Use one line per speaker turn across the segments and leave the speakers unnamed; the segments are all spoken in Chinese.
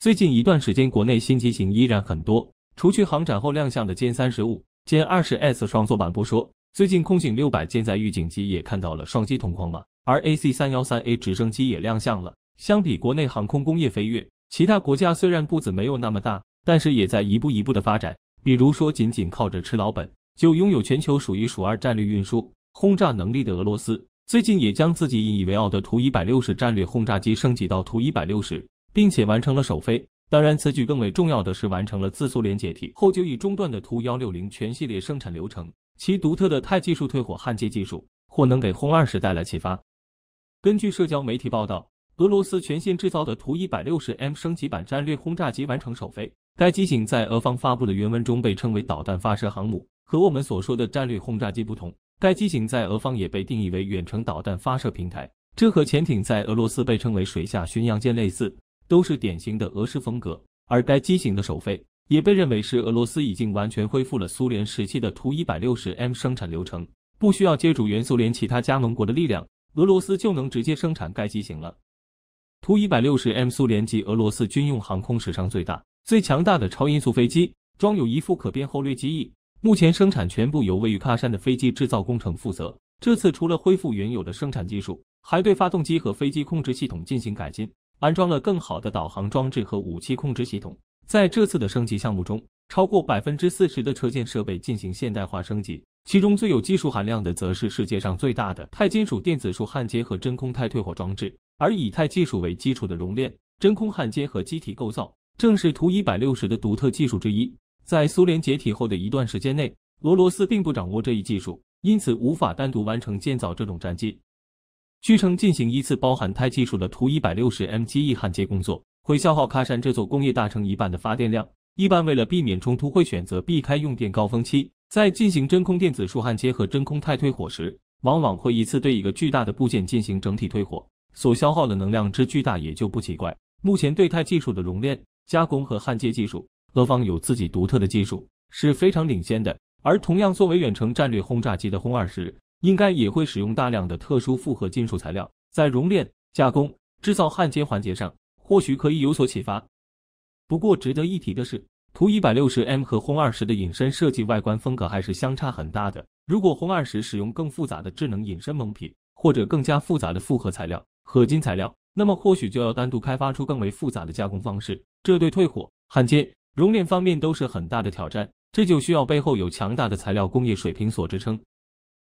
最近一段时间，国内新机型依然很多。除去航展后亮相的歼三十五、歼二十 S 双座版不说，最近空警六百舰载预警机也看到了双机同框嘛。而 AC 三幺三 A 直升机也亮相了。相比国内航空工业飞跃，其他国家虽然步子没有那么大，但是也在一步一步的发展。比如说，仅仅靠着吃老本，就拥有全球数一数二战略运输轰炸能力的俄罗斯，最近也将自己引以为傲的图一百六十战略轰炸机升级到图一百六十。并且完成了首飞。当然，此举更为重要的是完成了自苏联解体后就已中断的图幺六零全系列生产流程。其独特的钛技术退火焊接技术或能给轰二十带来启发。根据社交媒体报道，俄罗斯全线制造的图一百六十 M 升级版战略轰炸机完成首飞。该机型在俄方发布的原文中被称为导弹发射航母，和我们所说的战略轰炸机不同，该机型在俄方也被定义为远程导弹发射平台，这和潜艇在俄罗斯被称为水下巡洋舰类似。都是典型的俄式风格，而该机型的首飞也被认为是俄罗斯已经完全恢复了苏联时期的图一百六十 M 生产流程，不需要借助原苏联其他加盟国的力量，俄罗斯就能直接生产该机型了。图一百六十 M 苏联及俄罗斯军用航空史上最大、最强大的超音速飞机，装有一副可变后掠机翼。目前生产全部由位于喀山的飞机制造工程负责。这次除了恢复原有的生产技术，还对发动机和飞机控制系统进行改进。安装了更好的导航装置和武器控制系统。在这次的升级项目中，超过百分之四十的车间设备进行现代化升级。其中最有技术含量的，则是世界上最大的钛金属电子束焊接和真空钛退火装置。而以钛技术为基础的熔炼、真空焊接和机体构造，正是图一百六十的独特技术之一。在苏联解体后的一段时间内，俄罗斯并不掌握这一技术，因此无法单独完成建造这种战机。据称，进行一次包含钛技术的图一百六十 MGE 焊接工作，会消耗喀山这座工业大城一半的发电量。一般为了避免冲突，会选择避开用电高峰期。在进行真空电子束焊接和真空钛退火时，往往会一次对一个巨大的部件进行整体退火，所消耗的能量之巨大也就不奇怪。目前对钛技术的熔炼、加工和焊接技术，俄方有自己独特的技术，是非常领先的。而同样作为远程战略轰炸机的轰二十。应该也会使用大量的特殊复合金属材料，在熔炼、加工、制造、焊接环节上或许可以有所启发。不过值得一提的是，图一百六十 M 和轰二十的隐身设计外观风格还是相差很大的。如果轰二十使用更复杂的智能隐身蒙皮或者更加复杂的复合材料、合金材料，那么或许就要单独开发出更为复杂的加工方式，这对退火、焊接、熔炼方面都是很大的挑战。这就需要背后有强大的材料工业水平所支撑。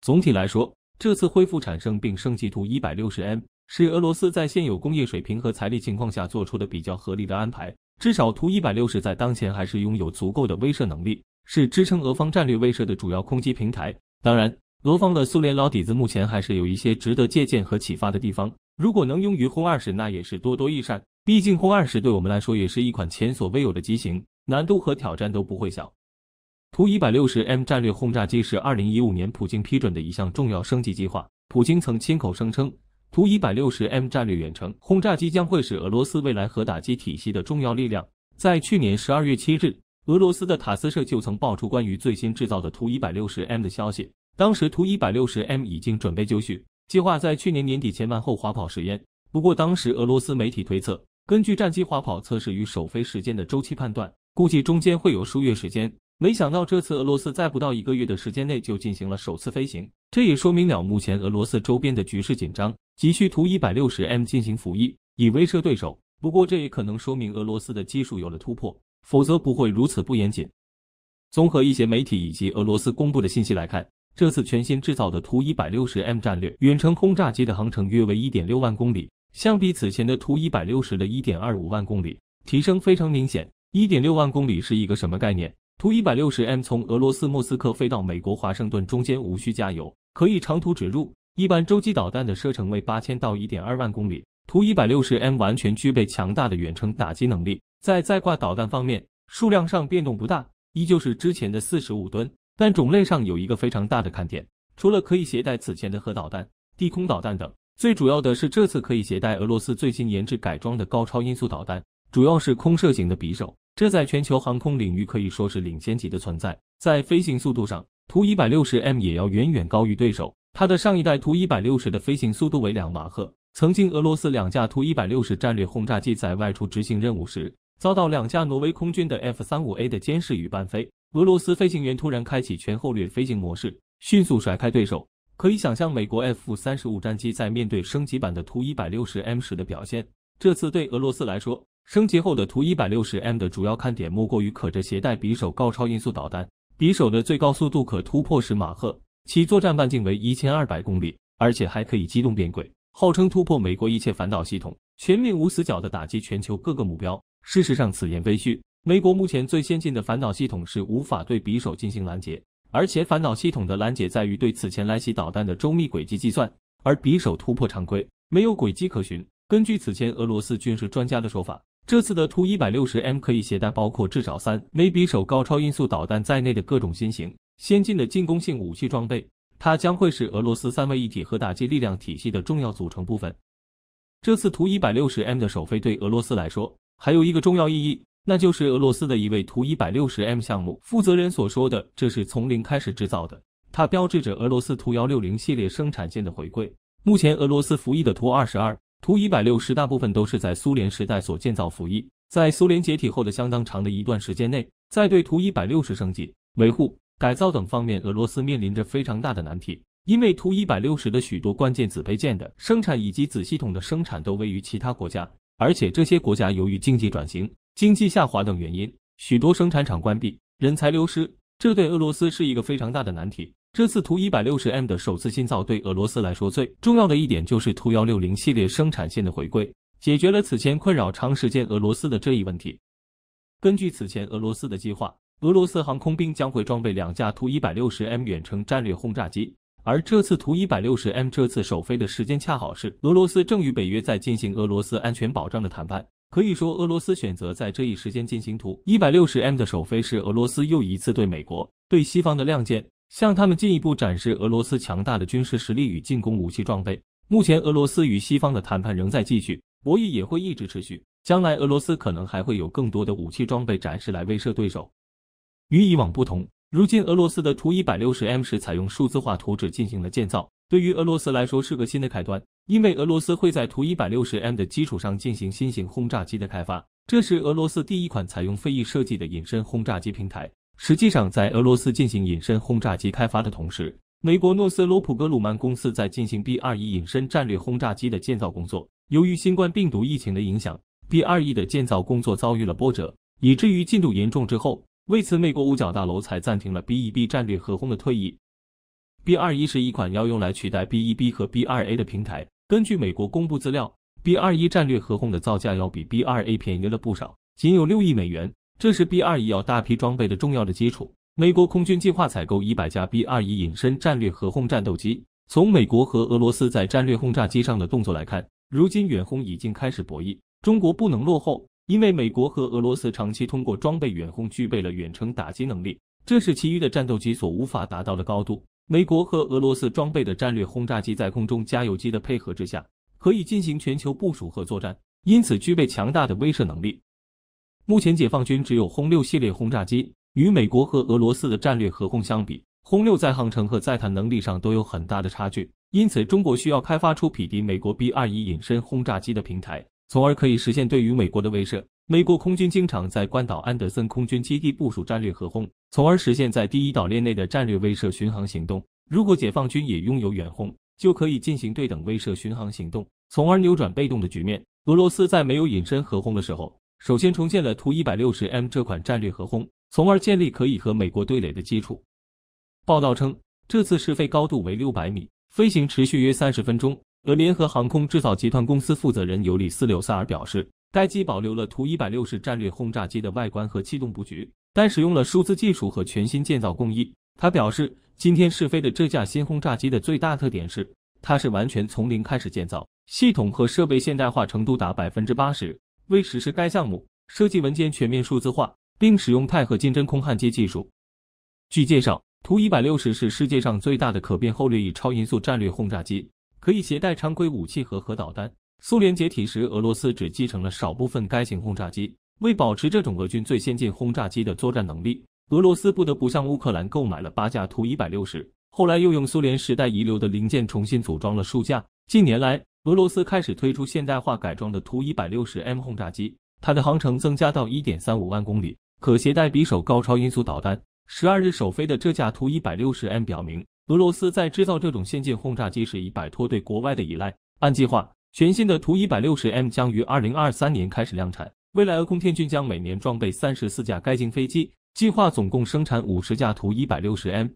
总体来说，这次恢复产生并升级图一百六十 M 是俄罗斯在现有工业水平和财力情况下做出的比较合理的安排。至少图一百六十在当前还是拥有足够的威慑能力，是支撑俄方战略威慑的主要空击平台。当然，俄方的苏联老底子目前还是有一些值得借鉴和启发的地方。如果能用于轰二十，那也是多多益善。毕竟轰二十对我们来说也是一款前所未有的机型，难度和挑战都不会小。图一百六十 M 战略轰炸机是二零一五年普京批准的一项重要升级计划。普京曾亲口声称，图一百六十 M 战略远程轰炸机将会是俄罗斯未来核打击体系的重要力量。在去年十二月七日，俄罗斯的塔斯社就曾爆出关于最新制造的图一百六十 M 的消息。当时，图一百六十 M 已经准备就绪，计划在去年年底前完后滑跑实验。不过，当时俄罗斯媒体推测，根据战机滑跑测试与首飞时间的周期判断，估计中间会有数月时间。没想到这次俄罗斯在不到一个月的时间内就进行了首次飞行，这也说明了目前俄罗斯周边的局势紧张，急需图一百六十 M 进行服役，以威慑对手。不过这也可能说明俄罗斯的技术有了突破，否则不会如此不严谨。综合一些媒体以及俄罗斯公布的信息来看，这次全新制造的图一百六十 M 战略远程轰炸机的航程约为一点六万公里，相比此前的图一百六十的一点二五万公里，提升非常明显。一点六万公里是一个什么概念？图一百六十 M 从俄罗斯莫斯科飞到美国华盛顿，中间无需加油，可以长途直入。一般洲际导弹的射程为八千到一点二万公里。图一百六十 M 完全具备强大的远程打击能力。在载挂导弹方面，数量上变动不大，依旧是之前的四十五吨，但种类上有一个非常大的看点：除了可以携带此前的核导弹、地空导弹等，最主要的是这次可以携带俄罗斯最新研制改装的高超音速导弹，主要是空射型的匕首。这在全球航空领域可以说是领先级的存在。在飞行速度上，图一百六十 M 也要远远高于对手。它的上一代图一百六十的飞行速度为两马赫。曾经，俄罗斯两架图一百六十战略轰炸机在外出执行任务时，遭到两架挪威空军的 F 三五 A 的监视与伴飞。俄罗斯飞行员突然开启全后掠飞行模式，迅速甩开对手。可以想象，美国 F 三十五战机在面对升级版的图一百六十 M 时的表现。这次对俄罗斯来说。升级后的图一百六十 M 的主要看点莫过于可着携带匕首高超音速导弹，匕首的最高速度可突破十马赫，其作战半径为一千二百公里，而且还可以机动变轨，号称突破美国一切反导系统，全面无死角的打击全球各个目标。事实上，此言非虚，美国目前最先进的反导系统是无法对匕首进行拦截，而且反导系统的拦截在于对此前来袭导弹的周密轨迹计算，而匕首突破常规，没有轨迹可循。根据此前俄罗斯军事专家的说法。这次的图一百六十 M 可以携带包括至少三枚匕首高超音速导弹在内的各种新型先进的进攻性武器装备，它将会是俄罗斯三位一体核打击力量体系的重要组成部分。这次图一百六十 M 的首飞对俄罗斯来说还有一个重要意义，那就是俄罗斯的一位图一百六十 M 项目负责人所说的：“这是从零开始制造的，它标志着俄罗斯图幺六零系列生产线的回归。”目前，俄罗斯服役的图二十二。图一百六十大部分都是在苏联时代所建造服役，在苏联解体后的相当长的一段时间内，在对图一百六十升级、维护、改造等方面，俄罗斯面临着非常大的难题。因为图一百六十的许多关键子配件的生产以及子系统的生产都位于其他国家，而且这些国家由于经济转型、经济下滑等原因，许多生产厂关闭、人才流失，这对俄罗斯是一个非常大的难题。这次图一百六十 M 的首次新造对俄罗斯来说最重要的一点就是图幺六零系列生产线的回归，解决了此前困扰长时间俄罗斯的这一问题。根据此前俄罗斯的计划，俄罗斯航空兵将会装备两架图一百六十 M 远程战略轰炸机，而这次图一百六十 M 这次首飞的时间恰好是俄罗斯正与北约在进行俄罗斯安全保障的谈判。可以说，俄罗斯选择在这一时间进行图一百六十 M 的首飞是俄罗斯又一次对美国、对西方的亮剑。向他们进一步展示俄罗斯强大的军事实力与进攻武器装备。目前，俄罗斯与西方的谈判仍在继续，博弈也会一直持续。将来，俄罗斯可能还会有更多的武器装备展示来威慑对手。与以往不同，如今俄罗斯的图一百六十 M 是采用数字化图纸进行了建造，对于俄罗斯来说是个新的开端，因为俄罗斯会在图一百六十 M 的基础上进行新型轰炸机的开发，这是俄罗斯第一款采用飞翼设计的隐身轰炸机平台。实际上，在俄罗斯进行隐身轰炸机开发的同时，美国诺斯罗普格鲁曼公司在进行 B 二 E 隐身战略轰炸机的建造工作。由于新冠病毒疫情的影响，B 二 E 的建造工作遭遇了波折，以至于进度严重滞后。为此，美国五角大楼才暂停了 B 一 B 战略核轰的退役。B 二 E 是一款要用来取代 B 一 B 和 B 二 A 的平台。根据美国公布资料，B 二 E 战略核轰的造价要比 B 二 A 便宜了不少，仅有六亿美元。这是 B 二 E 要大批装备的重要的基础。美国空军计划采购一百架 B 二 E 隐身战略核轰战斗机。从美国和俄罗斯在战略轰炸机上的动作来看，如今远轰已经开始博弈。中国不能落后，因为美国和俄罗斯长期通过装备远轰，具备了远程打击能力，这是其余的战斗机所无法达到的高度。美国和俄罗斯装备的战略轰炸机，在空中加油机的配合之下，可以进行全球部署和作战，因此具备强大的威慑能力。目前，解放军只有轰六系列轰炸机，与美国和俄罗斯的战略核轰相比，轰六在航程和载弹能力上都有很大的差距。因此，中国需要开发出匹敌美国 B 二一隐身轰炸机的平台，从而可以实现对于美国的威慑。美国空军经常在关岛安德森空军基地部署战略核轰，从而实现在第一岛链内的战略威慑巡航行动。如果解放军也拥有远轰，就可以进行对等威慑巡航行动，从而扭转被动的局面。俄罗斯在没有隐身核轰的时候。首先重建了图一百六十 M 这款战略核轰，从而建立可以和美国对垒的基础。报道称，这次试飞高度为六百米，飞行持续约三十分钟。俄联合航空制造集团公司负责人尤里斯柳塞尔表示，该机保留了图一百六十战略轰炸机的外观和气动布局，但使用了数字技术和全新建造工艺。他表示，今天试飞的这架新轰炸机的最大特点是，它是完全从零开始建造，系统和设备现代化程度达百分之八十。为实施该项目，设计文件全面数字化，并使用钛合金真空焊接技术。据介绍，图一百六十是世界上最大的可变后掠翼超音速战略轰炸机，可以携带常规武器和核导弹。苏联解体时，俄罗斯只继承了少部分该型轰炸机。为保持这种俄军最先进轰炸机的作战能力，俄罗斯不得不向乌克兰购买了八架图一百六十，后来又用苏联时代遗留的零件重新组装了数架。近年来，俄罗斯开始推出现代化改装的图一百六十 M 轰炸机，它的航程增加到一点三五万公里，可携带匕首高超音速导弹。十二日首飞的这架图一百六十 M 表明，俄罗斯在制造这种先进轰炸机时已摆脱对国外的依赖。按计划，全新的图一百六十 M 将于二零二三年开始量产。未来俄空天军将每年装备三十四架该型飞机，计划总共生产五十架图一百六十 M。